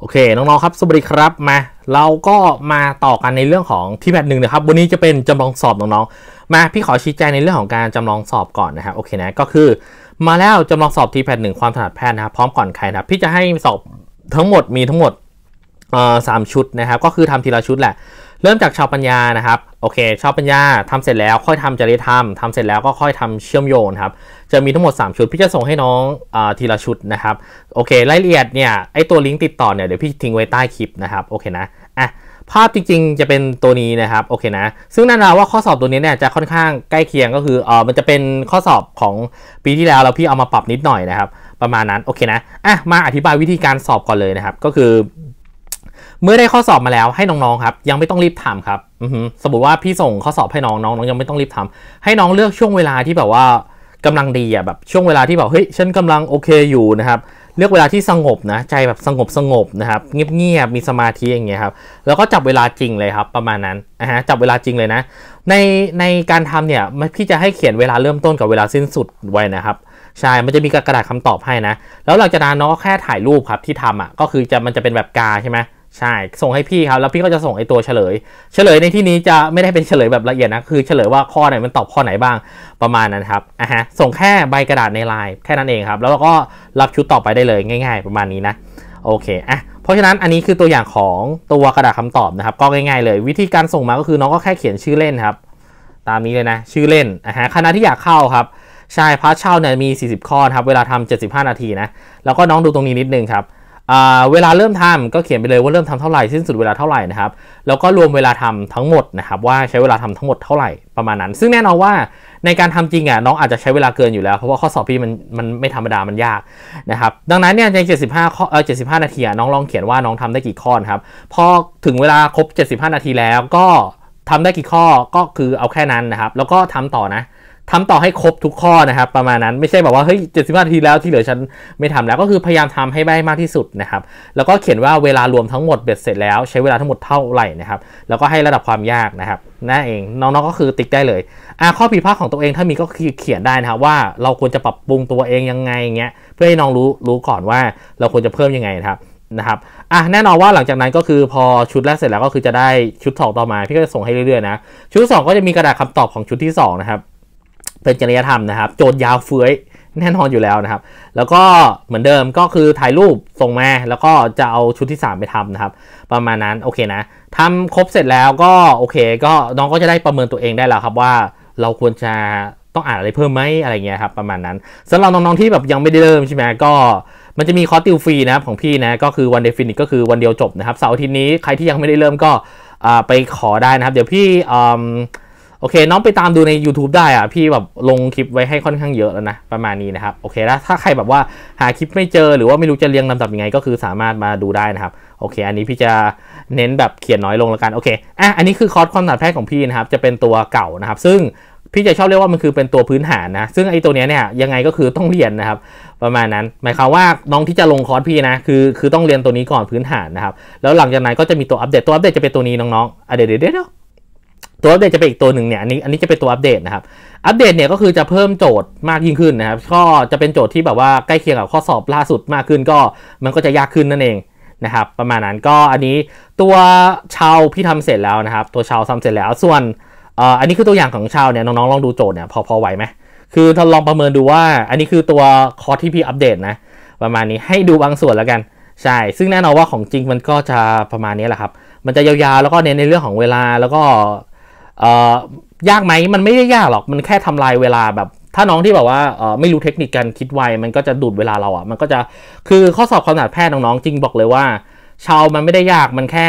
โอเคน้องๆครับสวัสดีครับมา เราก็มาต่อกันในเรื่องของที่แบบหนึ่งนะครับวันนี้จะเป็นจำลองสอบน้องๆมาพี่ขอชี้แจงในเรื่องของการจำลองสอบก่อนนะครับโอเคนะก็คือ มาแล้วจำลองสอบทีแพบหนึ่งความถนัดแพทย์นะครับ พร้อมก่อนใครนะพี่จะให้สอบทั้งหมดมีทั้งหมดสามชุดนะครับก็คือทำทีละชุดแหละ เริ่มจากชาวปัญญานะครับโอเคชอบปัญญาทำเสร็จแล้ว ค่อยทำจริยธรรมทำเสร็จแล้วก็ค่อยทำเชื่อมโยนครับจะมีทั้งหมด 3 ชุดพี่จะส่งให้น้องอทีละชุดนะครับโอเครายละเอียดเนี่ยไอตัวลิงก์ติดต่อเนี่ยเดี๋ยวพี่ทิ้งไว้ใต้คลิปนะครับโอเคนะอ่ะภาพจริง ๆจะเป็นตัวนี้นะครับโอเคนะซึ่งนั่นแปลว่าข้อสอบตัวนี้เนี่ยจะค่อนข้างใกล้เคียงก็คือเออมันจะเป็นข้อสอบของปีที่แล้วเราพี่เอามาปรับนิดหน่อยนะครับ ประมาณนั้นโอเคนะอ่ะมาอธิบายวิธีการสอบก่อนเลยนะครับก็คือเมื่อได้ข้อสอบมาแล้วให้น้องๆครับยังไม่ต้องรีบทำครับ สมมติว่าพี่ส่งข้อสอบให้น้องน้องน้องยังไม่ต้องรีบทำ ให้น้องเลือกช่วงเวลาที่แบบว่ากำลังดีอ่ะแบบช่วงเวลาที่แบบเฮ้ยฉันกำลังโอเคอยู่นะครับเลือกเวลาที่สงบนะใจแบบสงบสงบนะครับ เงียบๆมีสมาธิอย่างเงี้ยครับ แล้วก็จับเวลาจริงเลยครับประมาณนั้นนะฮะจับเวลาจริงเลยนะ ในในการทำเนี่ยพี่จะให้เขียนเวลาเริ่มต้นกับเวลาสิ้นสุดไว้นะครับใช่มันจะมีกระดาษคำตอบให้นะ แล้วหลังจากนั้นน้องก็แค่ถ่ายรูปครับที่ทำอ่ะก็คือจะมันจะเป็นแบบกาใช่ไหมใช่ ส่งให้พี่ครับ แล้วพี่ก็จะส่งไอตัวเฉลย เฉลยในที่นี้จะไม่ได้เป็นเฉลยแบบละเอียดนะ คือเฉลยว่าข้อไหนมันตอบข้อไหนบ้างประมาณนั้นครับ อ่ะฮะ ส่งแค่ใบกระดาษในไลน์แค่นั้นเองครับ แล้วเราก็รับชุดต่อไปได้เลยง่าย ๆ ประมาณนี้นะ โอเค อ่ะ เพราะฉะนั้นอันนี้คือตัวอย่างของตัวกระดาษคำตอบนะครับ ก็ง่ายๆเลย วิธีการส่งมาก็คือน้องก็แค่เขียนชื่อเล่นครับ ตามนี้เลยนะ ชื่อเล่น อ่ะฮะ คณะที่อยากเข้าครับ ใช่พาร์ทเช่าเนี่ยมี 40 ข้อครับ เวลาทำ 75 นาทีนะ แล้วก็น้องดูตรงนี้นิดนึงครับเวลาเริ่มทำก็เขียนไปเลยว่าเริ่มทำเท่าไหร่สิ้นสุดเวลาเท่าไหร่นะครับแล้วก็รวมเวลาทำทั้งหมดนะครับ ว่าใช้เวลาทำทั้งหมดเท่าไหร่ประมาณนั้น ซึ่งแน่นอนว่าในการทำจริงอ่ะน้องอาจจะใช้เวลาเกินอยู่แล้วเพราะว่าข้อสอบพี่มันมันไม่ธรรมดามันยากนะครับดังนั้นเนี่ยใน75ข้อเออ75 นาทีน้องลองเขียนว่าน้องทำได้กี่ข้อครับพอถึงเวลาครบ75 นาทีแล้วก็ทำได้กี่ข้อก็คือเอาแค่นั้นนะครับ แล้วก็ทำต่อนะทำต่อให้ครบทุกข้อนะครับ ประมาณนั้นไม่ใช่แบบว่าเฮ้ยเจ็ดสิบห้าทีแล้วที่เหลือฉันไม่ทำแล้วก็คือพยายามทำให้ได้มากที่สุดนะครับแล้วก็ เขียนว่าเวลารวมทั้งหมดเบ็ดเสร็จแล้วใช้เวลาทั้งหมดเท่าไหร่นะครับ แล้วก็ให้ระดับความยากนะครับนั่นเองน้องๆก็คือติ๊กได้เลยอ่าข้อผิดพลาดของตัวเองถ้ามีก็คือเขียนได้นะครับว่าเราควรจะปรับปรุงตัวเองยังไงอย่างเงี้ยเพื่อให้น้องรู้รู้ก่อนว่าเราควรจะเพิ่มยังไงนะครับนะครับอ่ะแน่นอนว่าหลังจากนั้นก็คือพอชุดแรกเสร็จแล้วก็คือจะได้ชุดงต่อมาพี่ก็จะส่งให้เรื่อยๆนะชุดงก็จะมีกระดาษคำตอบของชุดที่งนะครับเป็นจริยธรรมนะครับโจทย์ยาวเฟ้ยแน่นอนอยู่แล้วนะครับ แล้วก็เหมือนเดิมก็คือถ่ายรูปส่งมาแล้วก็จะเอาชุดที่ 3 ไปทำนะครับ ประมาณนั้นโอเคนะทำครบเสร็จแล้วก็โอเคก็น้องก็จะได้ประเมินตัวเองได้แล้วครับว่า เราควรจะต้องอ่านอะไรเพิ่มไหมอะไรเงี้ยครับประมาณนั้นสำหรับน้องๆที่แบบยังไม่ได้เริ่มใช่ไหมก็มันจะมีคอร์สติวฟรีนะครับของพี่นะก็คือวันเดฟินิกก็คือวันเดียวจบนะครับเสาร์อาทิตย์นี้ใครที่ยังไม่ได้เริ่มก็ไปขอได้นะครับ เดี๋ยวพี่โอเคน้องไปตามดูใน YouTube ได้อะพี่แบบลงคลิปไว้ให้ค่อนข้างเยอะแล้วนะประมาณนี้นะครับโอเคแล้วถ้าใครแบบว่าหาคลิปไม่เจอ หรือว่าไม่รู้จะเรียงลำดับยังไงก็คือสามารถมาดูได้นะครับโอเค อันนี้พี่จะเน้นแบบเขียนน้อยลงแล้วกันโอเคอ่ะอันนี้คือคอร์สความถนัดแพทย์ของพี่นะครับจะเป็นตัวเก่านะครับซึ่งพี่จะชอบเรียกว่ามันคือเป็นตัวพื้นฐานนะ ซึ่งไอ้ตัวเนี้ยเนี่ยยังไงก็คือต้องเรียนนะครับประมาณนั้นหมายความว่าน้องที่จะลงคอร์สพี่นะคือคือต้องเรียนตัวนี้ก่อนพื้นฐานนะครับแล้วหลังจากนั้นก็จะมีตัวอัปเดตตัวอัปเดตจะเป็นตัวนี้น้องๆอ่ะเดี๋ยวเดี๋ยวตัวอัปเดตจะเป็นอีกตัวหนึ่งเนี่ยอันนี้อันนี้จะเป็นตัวอัปเดตนะครับ อัปเดตเนี่ยก็คือจะเพิ่มโจทย์มากยิ่งขึ้นนะครับก็จะเป็นโจทย์ที่แบบว่าใกล้เคียงกับข้อสอบล่าสุดมากขึ้นก็มันก็จะยากขึ้นนั่นเองนะครับประมาณนั้นก็อันนี้ตัวชาวพี่ทำเสร็จแล้วนะครับตัวชาวทำเสร็จแล้วส่วน อันนี้คือตัวอย่างของชาวเนี่ย น้องๆลองดูโจทย์เนี่ยพอพอไหวไหมคือทดลองประเมินดูว่า อันนี้คือตัวคอร์สที่พี่อัปเดตนะประมาณนี้ให้ดูบางส่วนแล้วกันใช่ซึ่งแน่นอนว่าของจริงมันก็จะประมาณนี้แหละครับมันจะยาวๆแล้วก็เน้นในเรื่องของเวลาแล้วก็ยากไหมมันไม่ได้ยากหรอกมันแค่ทำลายเวลาแบบถ้าน้องที่แบบว่าไม่รู้เทคนิคการคิดไวมันก็จะดูดเวลาเราอ่ะมันก็จะคือข้อสอบความถนัดแพทย์น้องๆจริงบอกเลยว่า ชาวมันไม่ได้ยากมันแค่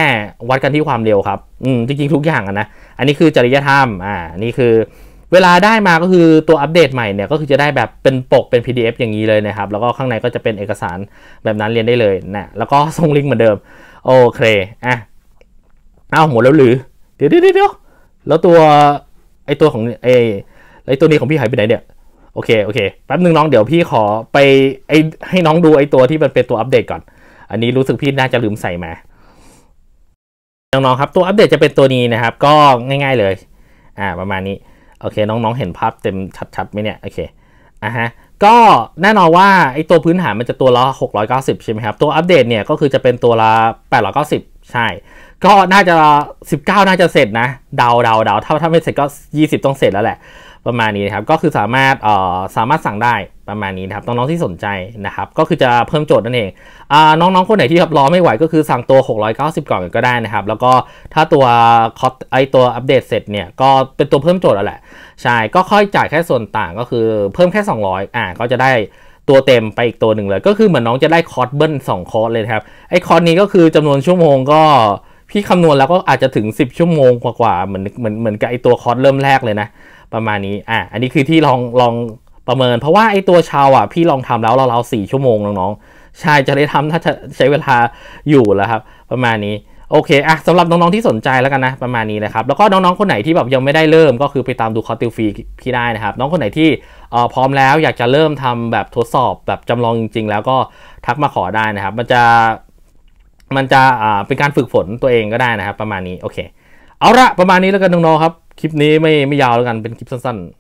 วัดกันที่ความเร็วครับ อืมจริง ๆ ทุกอย่างนะอันนี้คือจริยธรรมอ่านี่คือเวลาได้มาก็คือตัวอัปเดตใหม่เนี่ย ก็คือจะได้แบบเป็นปกเป็น PDF อย่างนี้เลยนะครับแล้วก็ข้างในก็จะเป็นเอกสารแบบนั้นเรียนได้เลยนะแล้วก็ส่งลิงก์เหมือนเดิม โอเคอ่ะเอาหมดแล้วหรือ เดี๋ยวเดี๋ยวเดี๋ยวแล้วตัวไอตัวของไอไอตัวนี้ของพี่หายไปไหนเนี่ยโอเคโอเค แป๊บหนึ่งน้อง เดี๋ยวพี่ขอไปไอให้น้องดูไอตัวที่มันเป็นตัวอัปเดตก่อน อันนี้รู้สึกพี่น่าจะลืมใส่มาน้องๆครับตัวอัปเดตจะเป็นตัวนี้นะครับ ก็ง่ายๆเลยอ่าประมาณนี้โอเคน้องๆเห็นภาพเต็มชัดๆไหมเนี่ยโอเคอ่ะฮะก็แน่นอนว่าไอตัวพื้นฐานมันจะตัวละ690 ใช่ไหมครับ ตัวอัปเดตเนี่ยก็คือจะเป็นตัวละ890ใช่ ก็น่าจะ 19 น่าจะเสร็จนะ เดาเดาเดาถ้า ถ้าไม่เสร็จก็ 20 ต้องเสร็จแล้วแหละ ประมาณนี้นะครับ ก็คือสามารถ เอ่อ สามารถสั่งได้ ประมาณนี้นะครับ น้องๆที่สนใจนะครับ ก็คือจะเพิ่มโจทย์นั่นเอง อ่าน้องๆคนไหนที่รับรอไม่ไหวก็คือสั่งตัว 690กล่องก็ได้นะครับ แล้วก็ถ้าตัวคอสไอตัวอัปเดตเสร็จเนี่ย ก็เป็นตัวเพิ่มโจทย์แล้วแหละ ใช่ ก็ค่อยจ่ายแค่ส่วนต่าง ก็คือเพิ่มแค่ 200 อ่า ก็จะได้ตัวเต็มไปอีกตัวหนึ่งเลยก็คือเหมือนน้องจะได้คอร์สเบิ้ลสองคอร์สเลยครับไอ้คอร์สนี้ก็คือจำนวนชั่วโมงก็พี่คำนวณแล้วก็อาจจะถึง 10 ชั่วโมงกว่าๆเหมือนเหมือนเหมือนกับไอตัวคอร์สเริ่มแรกเลยนะ ประมาณนี้อ่ะอันนี้คือที่ลองลองประเมิน เพราะว่าไอตัวชาวอ่ะพี่ลองทำแล้วเราๆสี่ชั่วโมงน้องๆใช่จะได้ทำถ้าใช้เวลาอยู่แล้วครับประมาณนี้โอเคอะสำหรับน้องๆที่สนใจแล้วกันนะประมาณนี้นะครับแล้วก็น้องๆคนไหนที่แบบยังไม่ได้เริ่มก็คือไปตามดูคอร์ติวฟรีพี่ได้นะครับน้องคนไหนที่เอ่อพร้อมแล้วอยากจะเริ่มทำแบบทดสอบแบบจำลองจริงๆ แล้วก็ทักมาขอได้นะครับมันจะมันจะอ่เป็นการฝึกฝนตัวเองก็ได้นะครับประมาณนี้โอเคเอาละประมาณนี้แล้วกันน้องๆครับคลิปนี้ไม่ไม่ยาวแล้วกันเป็นคลิปสั้นๆ